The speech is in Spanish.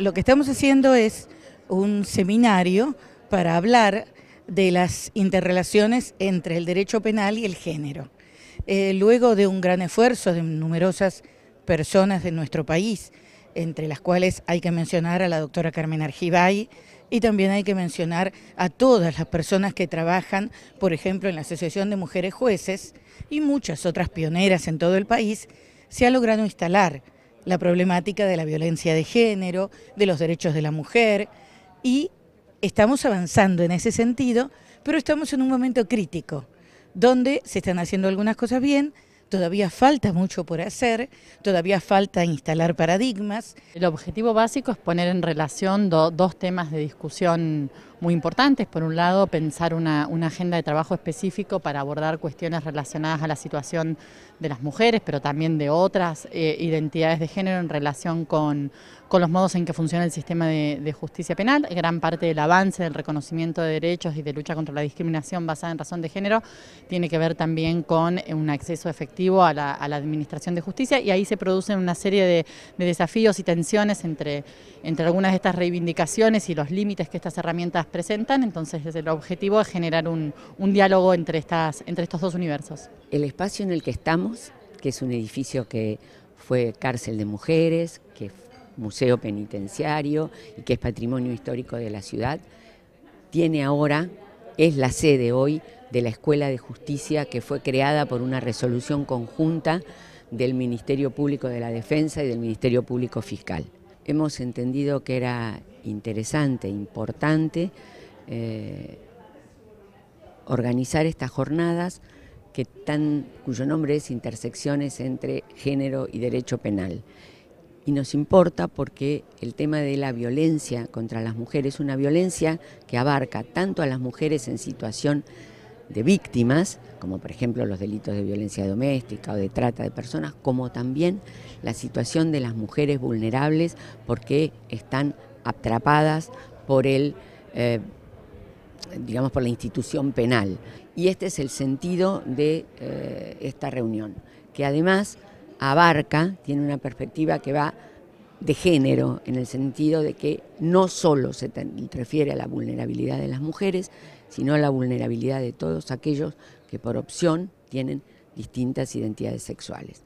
Lo que estamos haciendo es un seminario para hablar de las interrelaciones entre el derecho penal y el género. Eh, luego de un gran esfuerzo de numerosas personas de nuestro país, entre las cuales hay que mencionar a la doctora Carmen Argibay y también hay que mencionar a todas las personas que trabajan, por ejemplo, en la Asociación de Mujeres Jueces y muchas otras pioneras en todo el país, se ha logrado instalar la problemática de la violencia de género, de los derechos de la mujer y estamos avanzando en ese sentido, pero estamos en un momento crítico donde se están haciendo algunas cosas bien, todavía falta mucho por hacer, todavía falta instalar paradigmas. El objetivo básico es poner en relación dos temas de discusión muy importantes. Por un lado, pensar una, agenda de trabajo específico para abordar cuestiones relacionadas a la situación de las mujeres, pero también de otras eh, identidades de género en relación con, los modos en que funciona el sistema de, justicia penal. Gran parte del avance del reconocimiento de derechos y de lucha contra la discriminación basada en razón de género tiene que ver también con un acceso efectivo a la, administración de justicia y ahí se producen una serie de, de desafíos y tensiones entre, entre algunas de estas reivindicaciones y los límites que estas herramientas presentan, entonces el objetivo es generar un, diálogo entre, estas, entre estos dos universos. El espacio en el que estamos, que es un edificio que fue cárcel de mujeres, que es museo penitenciario y que es patrimonio histórico de la ciudad, tiene ahora, es la sede hoy de la Escuela de Justicia que fue creada por una resolución conjunta del Ministerio Público de la Defensa y del Ministerio Público Fiscal hemos entendido que era interesante, importante eh, organizar estas jornadas que cuyo nombre es Intersecciones entre Género y Derecho Penal. Y nos importa porque el tema de la violencia contra las mujeres, una violencia que abarca tanto a las mujeres en situación de víctimas, como por ejemplo los delitos de violencia doméstica o de trata de personas, como también la situación de las mujeres vulnerables porque están atrapadas por el, eh, digamos, por la institución penal. Y este es el sentido de eh, esta reunión, que además abarca, tiene una perspectiva que va de género, en el sentido de que no solo se refiere a la vulnerabilidad de las mujeres, sino a la vulnerabilidad de todos aquellos que por opción tienen distintas identidades sexuales.